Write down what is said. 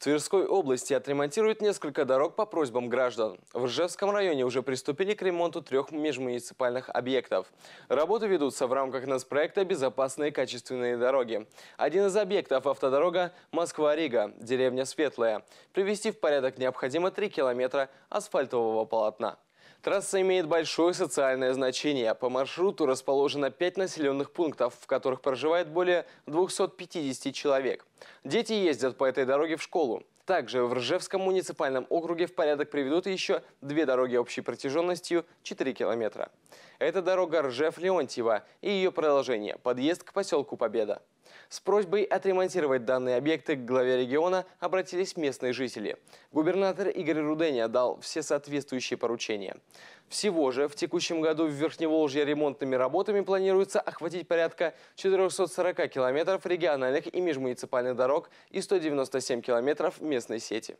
Тверской области отремонтируют несколько дорог по просьбам граждан. В Ржевском районе уже приступили к ремонту трех межмуниципальных объектов. Работы ведутся в рамках проекта «Безопасные качественные дороги». Один из объектов – автодорога Москва-Рига, деревня Светлая. Привести в порядок необходимо 3 километра асфальтового полотна. Трасса имеет большое социальное значение. По маршруту расположено 5 населенных пунктов, в которых проживает более 250 человек. Дети ездят по этой дороге в школу. Также в Ржевском муниципальном округе в порядок приведут еще две дороги общей протяженностью 4 километра. Это дорога Ржев-Леонтьева и ее продолжение – подъезд к поселку Победа. С просьбой отремонтировать данные объекты к главе региона обратились местные жители. Губернатор Игорь Руденя дал все соответствующие поручения. Всего же в текущем году в Верхневолжье ремонтными работами планируется охватить порядка 440 километров региональных и межмуниципальных дорог и 197 километров местной сети.